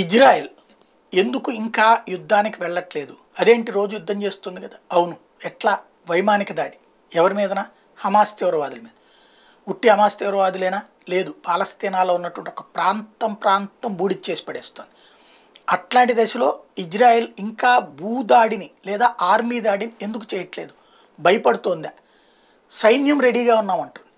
Israel ఎందుకు ఇంకా యుద్ధానికి వెళ్ళట్లేదు అదేంటి రోజు యుద్ధం చేస్తుంది కదా అవును ఎట్లా వైమానిక దాడి ఎవరి మీదనా హమాస్ తీవ్రవాదుల మీద ఉట్టి హమాస్ తీవ్రవాదులేనా లేదు పాలస్తీనాలో ఉన్నటువంటి ఒక ప్రాంతం ప్రాంతం బూడిచ్చేసి పడేస్తుంది అట్లాంటి దశలో ఇజ్రాయెల్ ఇంకా భూదాడిని లేదా ఆర్మీ దాడిని ఎందుకు చేయట్లేదు భయపడుతోందా సైన్యం రెడీగా ఉన్నామంటుంది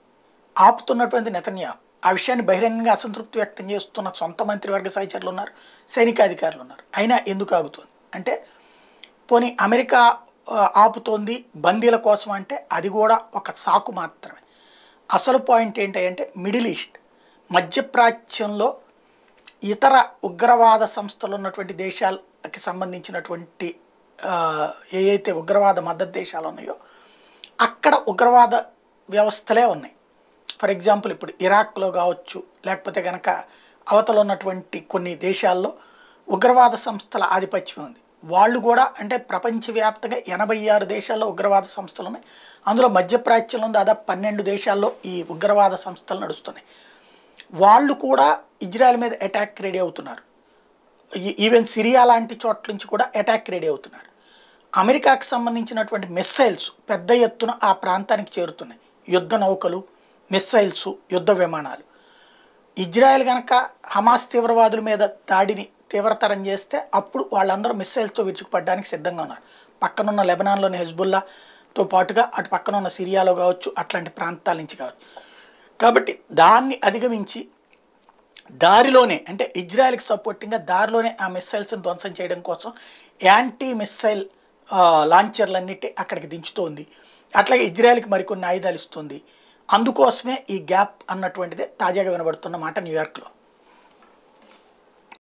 ఆపుతున్నటువంటి నెతన్యాహు ఆ విషయాన్ని బహిరంగంగా అసంతృప్తి వ్యక్తం చేస్తున్న సొంత మంత్రివర్గ సహచరులు ఉన్నారు సైనికాధికారులు ఉన్నారు అయినా ఎందుకు ఆగుతుంది అంటే పోనీ అమెరికా ఆపుతోంది బందీల కోసం అంటే అది కూడా ఒక సాకు మాత్రమే అసలు పాయింట్ ఏంటంటే మిడిల్ ఈస్ట్ మధ్యప్రాచ్యంలో ఇతర ఉగ్రవాద సంస్థలు ఉన్నటువంటి దేశాలకి సంబంధించినటువంటి అయితే ఉగ్రవాద మద్దతు దేశాలు ఉన్నాయో అక్కడ ఉగ్రవాద వ్యవస్థలే ఉన్నాయి ఫర్ ఎగ్జాంపుల్ ఇప్పుడు ఇరాక్లో కావచ్చు లేకపోతే కనుక అవతల ఉన్నటువంటి కొన్ని దేశాల్లో ఉగ్రవాద సంస్థల ఆధిపత్యం ఉంది వాళ్ళు కూడా అంటే ప్రపంచవ్యాప్తంగా ఎనభై ఆరు దేశాల్లో ఉగ్రవాద సంస్థలు ఉన్నాయి అందులో మధ్యప్రాచ్యంలో దాదాపు పన్నెండు దేశాల్లో ఈ ఉగ్రవాద సంస్థలు నడుస్తున్నాయి వాళ్ళు కూడా ఇజ్రాయెల్ మీద అటాక్ రెడీ అవుతున్నారు ఈవెన్ సిరియా లాంటి చోట్ల నుంచి కూడా అటాక్ రెడీ అవుతున్నారు అమెరికాకు సంబంధించినటువంటి మిస్సైల్స్ పెద్ద ఎత్తున ఆ ప్రాంతానికి చేరుతున్నాయి యుద్ధ నౌకలు మిస్సైల్స్ యుద్ధ విమానాలు ఇజ్రాయెల్ కనుక హమాస్ తీవ్రవాదుల మీద దాడిని తీవ్రతరం చేస్తే అప్పుడు వాళ్ళందరూ మిస్సైల్స్తో విరుచుకుపడడానికి సిద్ధంగా ఉన్నారు పక్కనున్న లెబనాన్లోని హెజ్బుల్లాతో పాటుగా అటు పక్కన ఉన్న సిరియాలో కావచ్చు అట్లాంటి ప్రాంతాల నుంచి కావచ్చు కాబట్టి దాన్ని అధిగమించి దారిలోనే అంటే ఇజ్రాయెల్కి సపోర్టింగ్గా దారిలోనే ఆ మిస్సైల్స్ని ధ్వంసం చేయడం కోసం యాంటీ మిస్సైల్ లాంచర్లన్నిటి అక్కడికి దించుతోంది అట్లాగే ఇజ్రాయెల్కి మరికొన్ని ఆయుధాలు ఇస్తుంది అందుకోసమే ఈ గ్యాప్ అన్నటువంటిదే తాజాగా వినబడుతున్న మాట న్యూయార్క్లో